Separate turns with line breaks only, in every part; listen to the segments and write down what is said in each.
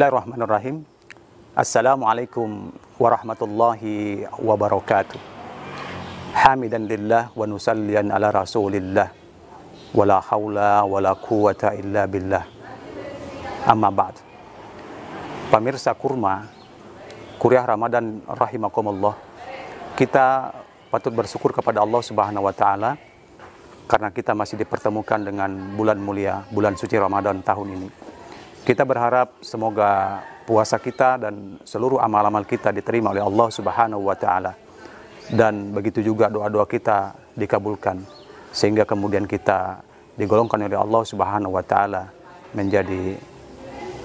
Bismillahirrahmanirrahim. Assalamualaikum warahmatullahi wabarakatuh. Hamidan lillah wa nusallian ala rasulillah. la hawla la quwata illa billah. Amma ba'd. Pemirsa Kurma, Kuliah Ramadan rahimakumullah. Kita patut bersyukur kepada Allah Subhanahu wa taala karena kita masih dipertemukan dengan bulan mulia, bulan suci Ramadan tahun ini. Kita berharap semoga puasa kita dan seluruh amal-amal kita diterima oleh Allah Subhanahu wa taala. Dan begitu juga doa-doa kita dikabulkan sehingga kemudian kita digolongkan oleh Allah Subhanahu wa taala menjadi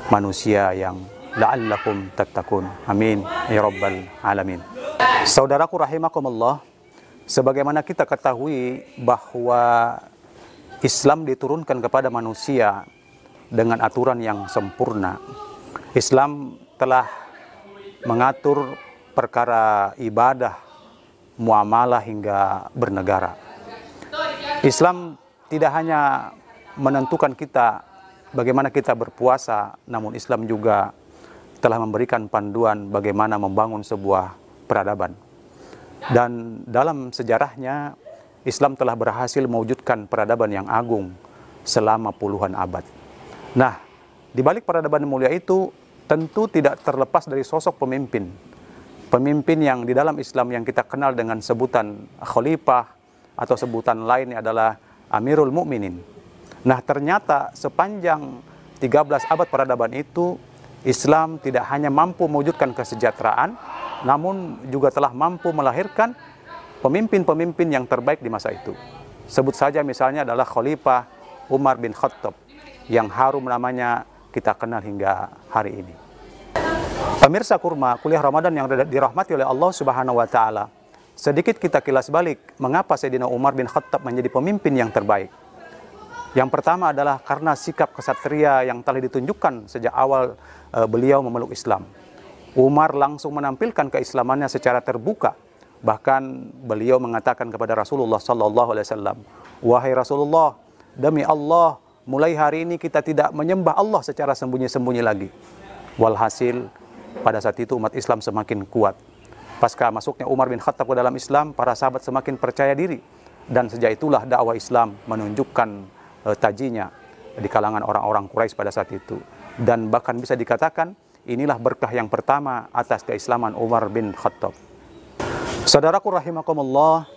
manusia yang la'allakum tattaqun. Amin ya rabbal alamin. Saudaraku rahimakumullah, sebagaimana kita ketahui bahwa Islam diturunkan kepada manusia dengan aturan yang sempurna. Islam telah mengatur perkara ibadah, muamalah hingga bernegara. Islam tidak hanya menentukan kita bagaimana kita berpuasa, namun Islam juga telah memberikan panduan bagaimana membangun sebuah peradaban. Dan dalam sejarahnya, Islam telah berhasil mewujudkan peradaban yang agung selama puluhan abad. Nah, di balik peradaban mulia itu tentu tidak terlepas dari sosok pemimpin. Pemimpin yang di dalam Islam yang kita kenal dengan sebutan khalifah atau sebutan lainnya adalah Amirul Mukminin. Nah, ternyata sepanjang 13 abad peradaban itu Islam tidak hanya mampu mewujudkan kesejahteraan, namun juga telah mampu melahirkan pemimpin-pemimpin yang terbaik di masa itu. Sebut saja misalnya adalah Khalifah Umar bin Khattab yang harum namanya kita kenal hingga hari ini. Pemirsa Kurma, kuliah Ramadan yang dirahmati oleh Allah Subhanahu wa taala. Sedikit kita kilas balik mengapa Sayyidina Umar bin Khattab menjadi pemimpin yang terbaik. Yang pertama adalah karena sikap kesatria yang telah ditunjukkan sejak awal eh, beliau memeluk Islam. Umar langsung menampilkan keislamannya secara terbuka. Bahkan beliau mengatakan kepada Rasulullah sallallahu alaihi wasallam, "Wahai Rasulullah, demi Allah, mulai hari ini kita tidak menyembah Allah secara sembunyi-sembunyi lagi. Walhasil, pada saat itu umat Islam semakin kuat. Pasca masuknya Umar bin Khattab ke dalam Islam, para sahabat semakin percaya diri. Dan sejak itulah dakwah Islam menunjukkan e, tajinya di kalangan orang-orang Quraisy pada saat itu. Dan bahkan bisa dikatakan, inilah berkah yang pertama atas keislaman Umar bin Khattab. Saudaraku rahimakumullah,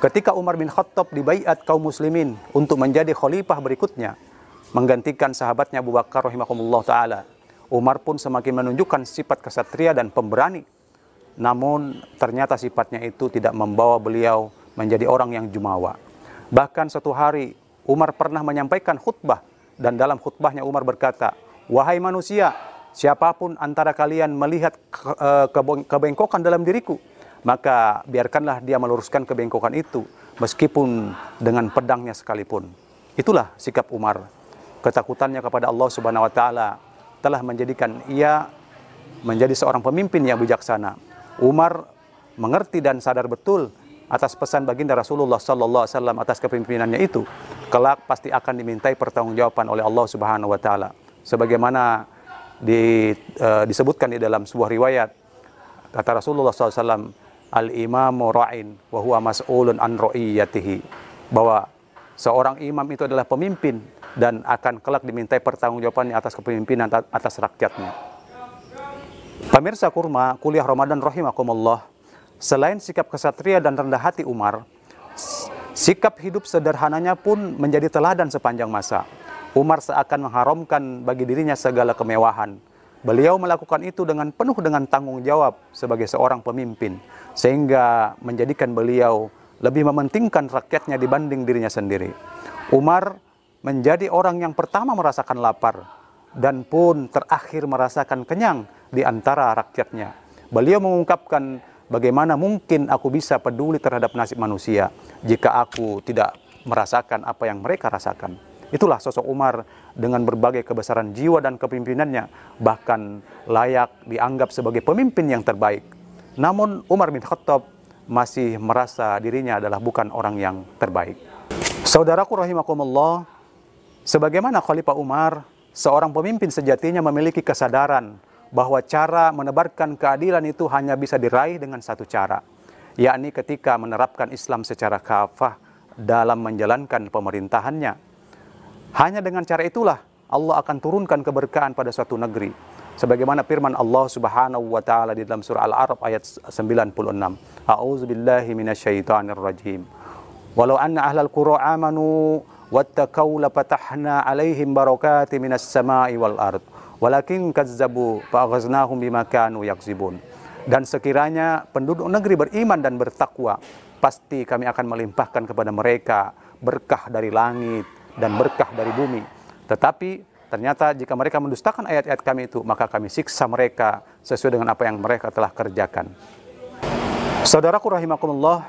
Ketika Umar bin Khattab dibaiat kaum muslimin untuk menjadi khalifah berikutnya, menggantikan sahabatnya Abu Bakar rahimahumullah taala, Umar pun semakin menunjukkan sifat kesatria dan pemberani. Namun ternyata sifatnya itu tidak membawa beliau menjadi orang yang jumawa. Bahkan suatu hari Umar pernah menyampaikan khutbah dan dalam khutbahnya Umar berkata, "Wahai manusia, siapapun antara kalian melihat eh, kebengkokan dalam diriku, maka biarkanlah dia meluruskan kebengkokan itu meskipun dengan pedangnya sekalipun. Itulah sikap Umar. Ketakutannya kepada Allah Subhanahu wa taala telah menjadikan ia menjadi seorang pemimpin yang bijaksana. Umar mengerti dan sadar betul atas pesan baginda Rasulullah sallallahu alaihi wasallam atas kepemimpinannya itu kelak pasti akan dimintai pertanggungjawaban oleh Allah Subhanahu wa taala. Sebagaimana di, uh, disebutkan di dalam sebuah riwayat kata Rasulullah Sallallahu Alaihi Wasallam al-imamu ra'in wa huwa mas'ulun an ra'iyatihi bahwa seorang imam itu adalah pemimpin dan akan kelak dimintai pertanggungjawabannya atas kepemimpinan atas rakyatnya. Pemirsa Kurma, kuliah Ramadan rahimakumullah. Selain sikap kesatria dan rendah hati Umar, sikap hidup sederhananya pun menjadi teladan sepanjang masa. Umar seakan mengharamkan bagi dirinya segala kemewahan, Beliau melakukan itu dengan penuh dengan tanggung jawab sebagai seorang pemimpin, sehingga menjadikan beliau lebih mementingkan rakyatnya dibanding dirinya sendiri. Umar menjadi orang yang pertama merasakan lapar dan pun terakhir merasakan kenyang di antara rakyatnya. Beliau mengungkapkan bagaimana mungkin aku bisa peduli terhadap nasib manusia jika aku tidak merasakan apa yang mereka rasakan. Itulah sosok Umar dengan berbagai kebesaran jiwa dan kepimpinannya, bahkan layak dianggap sebagai pemimpin yang terbaik. Namun Umar bin Khattab masih merasa dirinya adalah bukan orang yang terbaik. Saudaraku rahimakumullah, sebagaimana Khalifah Umar, seorang pemimpin sejatinya memiliki kesadaran bahwa cara menebarkan keadilan itu hanya bisa diraih dengan satu cara, yakni ketika menerapkan Islam secara kafah dalam menjalankan pemerintahannya. Hanya dengan cara itulah Allah akan turunkan keberkahan pada suatu negeri. Sebagaimana firman Allah Subhanahu wa taala di dalam surah al araf ayat 96. minasyaitonir rajim. Walau anna ahlal qura amanu wattaqau lafatahna 'alaihim barakati minas sama'i wal ard. Walakin kazzabu fa'aghaznahum bima kanu yakzibun. Dan sekiranya penduduk negeri beriman dan bertakwa, pasti kami akan melimpahkan kepada mereka berkah dari langit, dan berkah dari bumi. Tetapi ternyata jika mereka mendustakan ayat-ayat kami itu, maka kami siksa mereka sesuai dengan apa yang mereka telah kerjakan. Saudaraku rahimakumullah,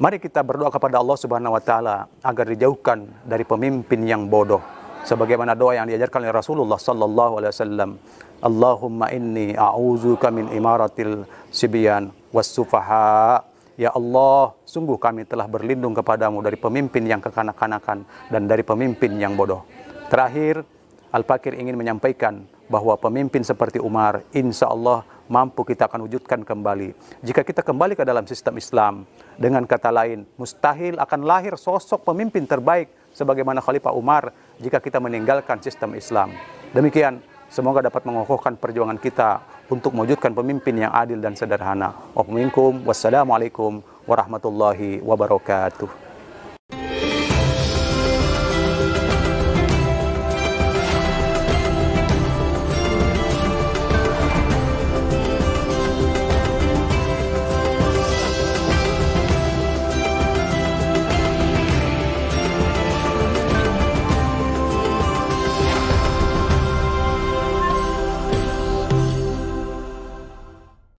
mari kita berdoa kepada Allah Subhanahu wa taala agar dijauhkan dari pemimpin yang bodoh sebagaimana doa yang diajarkan oleh Rasulullah sallallahu alaihi wasallam. Allahumma inni a'udzuka min imaratil sibyan was sufaha Ya Allah, sungguh kami telah berlindung kepadamu dari pemimpin yang kekanak-kanakan dan dari pemimpin yang bodoh. Terakhir, Al-Fakir ingin menyampaikan bahwa pemimpin seperti Umar, insya Allah mampu kita akan wujudkan kembali. Jika kita kembali ke dalam sistem Islam, dengan kata lain, mustahil akan lahir sosok pemimpin terbaik sebagaimana Khalifah Umar jika kita meninggalkan sistem Islam. Demikian, semoga dapat mengokohkan perjuangan kita untuk mewujudkan pemimpin yang adil dan sederhana. wassalamualaikum warahmatullahi wabarakatuh.